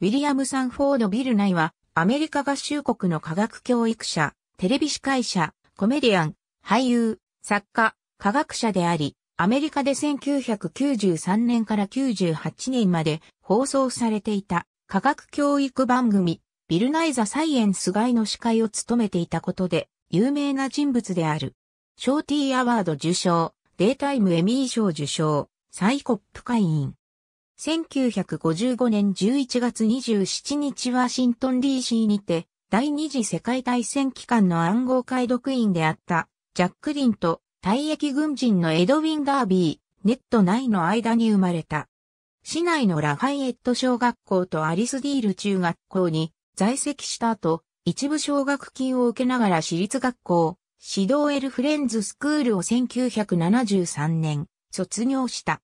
ウィリアム・サンフォード・ビル内は、アメリカ合衆国の科学教育者、テレビ司会者、コメディアン、俳優、作家、科学者であり、アメリカで1993年から98年まで放送されていた科学教育番組、ビルナイザ・サイエンス外の司会を務めていたことで、有名な人物である。ショーティーアワード受賞、デイタイムエミー賞受賞、サイコップ会員。1955年11月27日ワシントン DC にて、第二次世界大戦期間の暗号解読員であった、ジャックリンと退役軍人のエドウィン・ダービー、ネット内の間に生まれた。市内のラファイエット小学校とアリスディール中学校に在籍した後、一部奨学金を受けながら私立学校、指導エルフレンズスクールを1973年卒業した。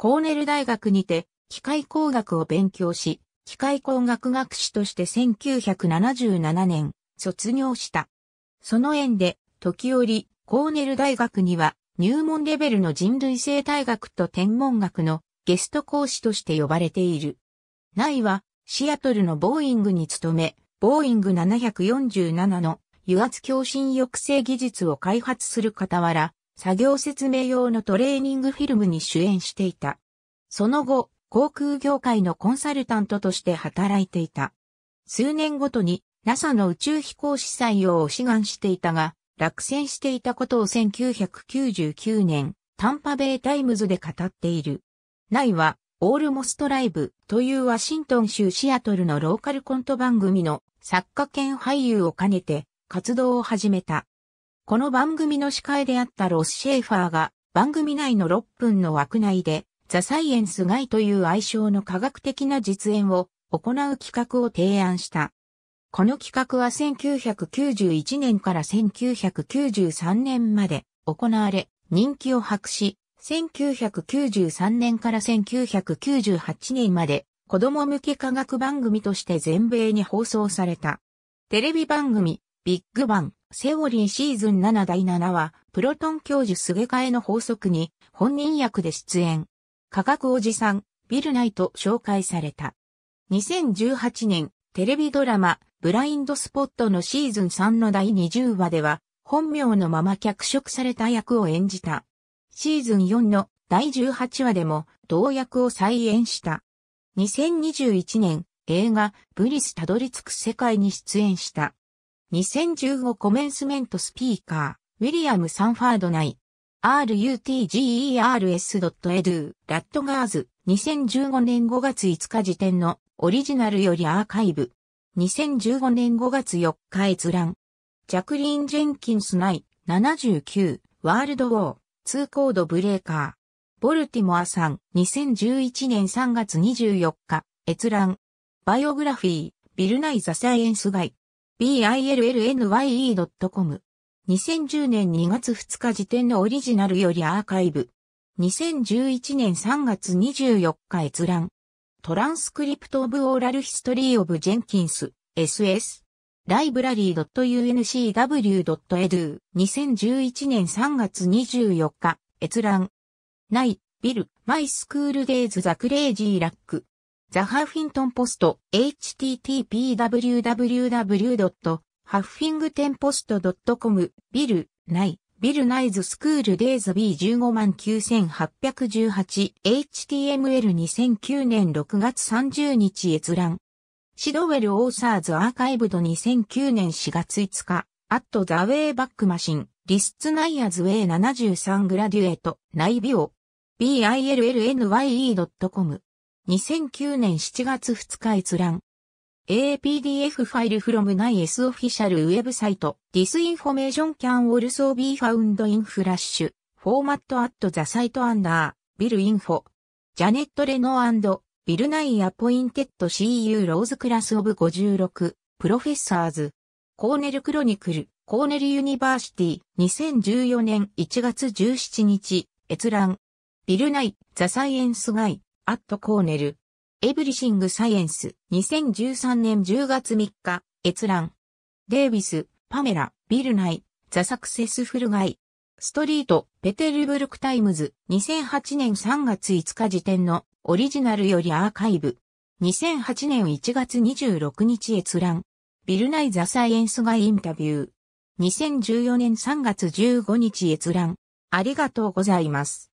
コーネル大学にて、機械工学を勉強し、機械工学学士として1977年、卒業した。その縁で、時折、コーネル大学には、入門レベルの人類生態学と天文学のゲスト講師として呼ばれている。内は、シアトルのボーイングに勤め、ボーイング747の油圧共振抑制技術を開発する傍ら、作業説明用のトレーニングフィルムに主演していた。その後、航空業界のコンサルタントとして働いていた。数年ごとに NASA の宇宙飛行士採用を志願していたが、落選していたことを1999年、タンパベイタイムズで語っている。内は、オールモストライブというワシントン州シアトルのローカルコント番組の作家兼俳優を兼ねて活動を始めた。この番組の司会であったロス・シェーファーが番組内の6分の枠内でザ・サイエンス・ガイという愛称の科学的な実演を行う企画を提案した。この企画は1991年から1993年まで行われ人気を博し、1993年から1998年まで子供向け科学番組として全米に放送された。テレビ番組、ビッグバン、セオリーシーズン7第7話、プロトン教授すげ替えの法則に本人役で出演。科学おじさん、ビルナイト紹介された。2018年、テレビドラマ、ブラインドスポットのシーズン3の第20話では、本名のまま脚色された役を演じた。シーズン4の第18話でも同役を再演した。2021年、映画、ブリスたどり着く世界に出演した。2015コメンスメントスピーカー、ウィリアム・サンファード内、rutgers.edu、ラットガーズ、2015年5月5日時点のオリジナルよりアーカイブ、2015年5月4日閲覧、ジャクリーン・ジェンキンス内、79、ワールド・ウォー、ーコードブレーカー。ボルティモアさん、2011年3月24日、閲覧。バイオグラフィー、ビルナイ・ザ・サイエンス外。billny.com e。2010年2月2日時点のオリジナルよりアーカイブ。2011年3月24日閲覧。トランスクリプト・オブ・オーラル・ヒストリー・オブ・ジェンキンス、SS。ライブラリー .uncw.edu。2011年3月24日、閲覧。ない、ビル、マイスクールデイズ・ザ・クレイジー・ラック。ザ・ハーフィントンポスト、http://www.huffingtonpost.com、ビル、ナイ、ビルナイズスクールデイズ B15 万9818、HTML2009 年6月30日閲覧。シドウェル・オーサーズ・アーカイブド2009年4月5日、アット・ザ・ウェイ・バック・マシン、リスツ・ナイアズ・ウェイ73グラデュエート、ナイビオ、billny.com 2009年7月2日閲覧。APDF ファイルフロム内 NIS オフィシャルウェブサイト This information can also be found in flash format at the site under Bill Info ジャネット・レノービル・ナイ・アポインテッド CU ローズクラス・オブ56プロフェッサーズコーネル・クロニクルコーネル・ユニバーシティ2014年1月17日閲覧ビル・ナイ・ザ・サイエンス・ガイアット・コーネル。エブリシング・サイエンス、2013年10月3日、閲覧。デイビス、パメラ、ビルナイ、ザ・サクセスフルガイ。ストリート、ペテルブルクタイムズ、2008年3月5日時点のオリジナルよりアーカイブ。2008年1月26日閲覧。ビルナイ・ザ・サイエンスガイインタビュー。2014年3月15日閲覧。ありがとうございます。